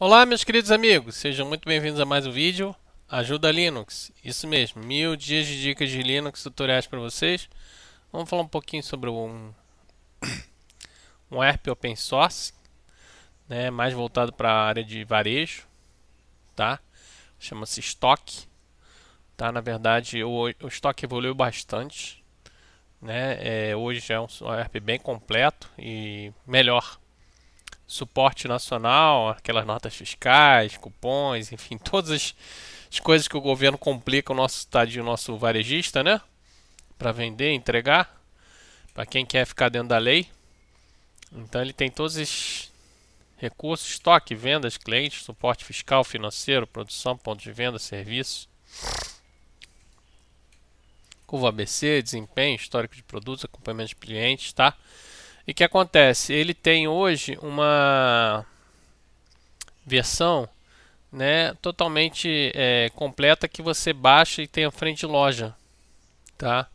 Olá, meus queridos amigos, sejam muito bem-vindos a mais um vídeo Ajuda Linux. Isso mesmo, mil dias de dicas de Linux, tutoriais para vocês. Vamos falar um pouquinho sobre um, um ERP open source, né, mais voltado para a área de varejo, tá? Chama-se Stock, tá? Na verdade, o, o Stock evoluiu bastante, né? É, hoje é um, um ERP bem completo e melhor suporte nacional, aquelas notas fiscais, cupons, enfim, todas as, as coisas que o governo complica o nosso tadinho, o nosso varejista, né? Para vender, entregar, para quem quer ficar dentro da lei. Então ele tem todos os recursos, estoque, vendas, clientes, suporte fiscal, financeiro, produção, ponto de venda, serviço. Curva ABC, desempenho, histórico de produtos, acompanhamento de clientes, tá? E o que acontece? Ele tem hoje uma versão né, totalmente é, completa que você baixa e tem a frente de loja. Tá?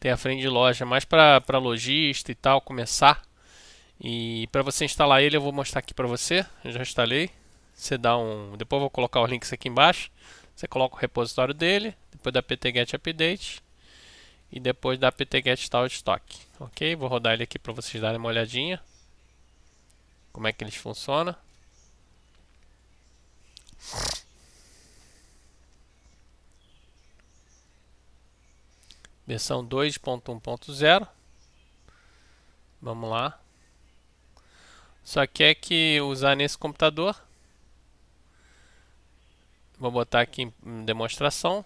Tem a frente de loja mais para lojista e tal, começar. E para você instalar ele, eu vou mostrar aqui para você. Eu já instalei. Você dá um, depois eu vou colocar os links aqui embaixo. Você coloca o repositório dele, depois da PTGet update e depois da apt-get tal stock, Ok? Vou rodar ele aqui para vocês darem uma olhadinha. Como é que eles funcionam. Versão 2.1.0. Vamos lá. Só que é que usar nesse computador. Vou botar aqui em demonstração.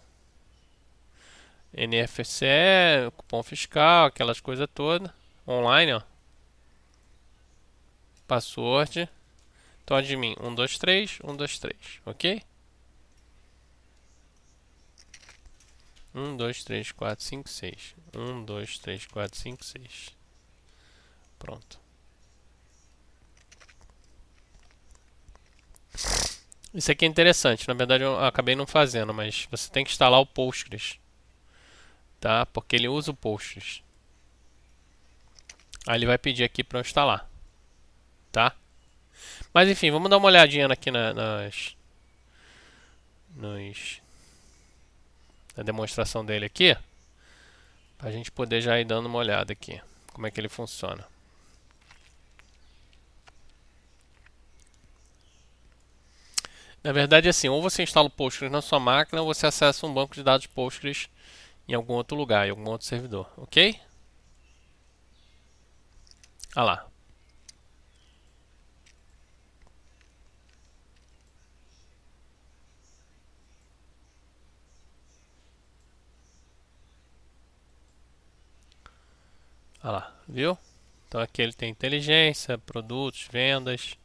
NFCE, cupom fiscal, aquelas coisas todas. Online, ó. Password. Então, admin 123, 123, ok? 1, 2, 3, 4, 5, 6. 1, 2, 3, 4, 5, 6. Pronto. Isso aqui é interessante. Na verdade, eu acabei não fazendo, mas você tem que instalar o Postgres tá? Porque ele usa o Postgres. Aí ele vai pedir aqui para eu instalar, tá? Mas enfim, vamos dar uma olhadinha aqui na, nas, nos, na demonstração dele aqui, para a gente poder já ir dando uma olhada aqui, como é que ele funciona. Na verdade, assim, ou você instala o Postgres na sua máquina, ou você acessa um banco de dados Postgres em algum outro lugar, em algum outro servidor, ok? Olha ah lá. Olha ah lá, viu? Então aqui ele tem inteligência, produtos, vendas,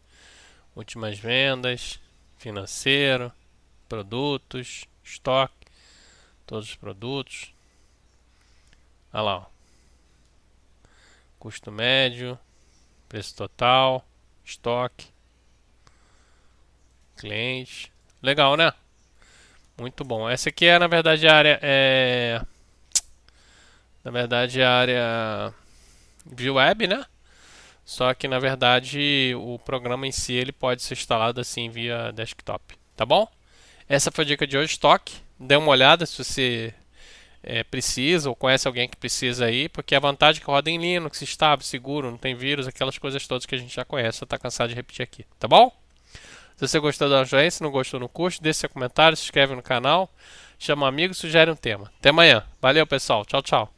últimas vendas, financeiro, produtos, estoque. Todos os produtos. Olha lá. Ó. Custo médio. Preço total. Estoque. Cliente. Legal, né? Muito bom. Essa aqui é, na verdade, a área... É... Na verdade, a área view web, né? Só que, na verdade, o programa em si ele pode ser instalado assim via desktop. Tá bom? Essa foi a dica de hoje, estoque dê uma olhada se você é, precisa ou conhece alguém que precisa aí, porque a vantagem é que roda em Linux, estável, seguro, não tem vírus, aquelas coisas todas que a gente já conhece, Está cansado de repetir aqui, tá bom? Se você gostou da joinha, se não gostou no curso, deixe seu comentário, se inscreve no canal, chama um amigo, sugere um tema. Até amanhã. Valeu, pessoal. Tchau, tchau.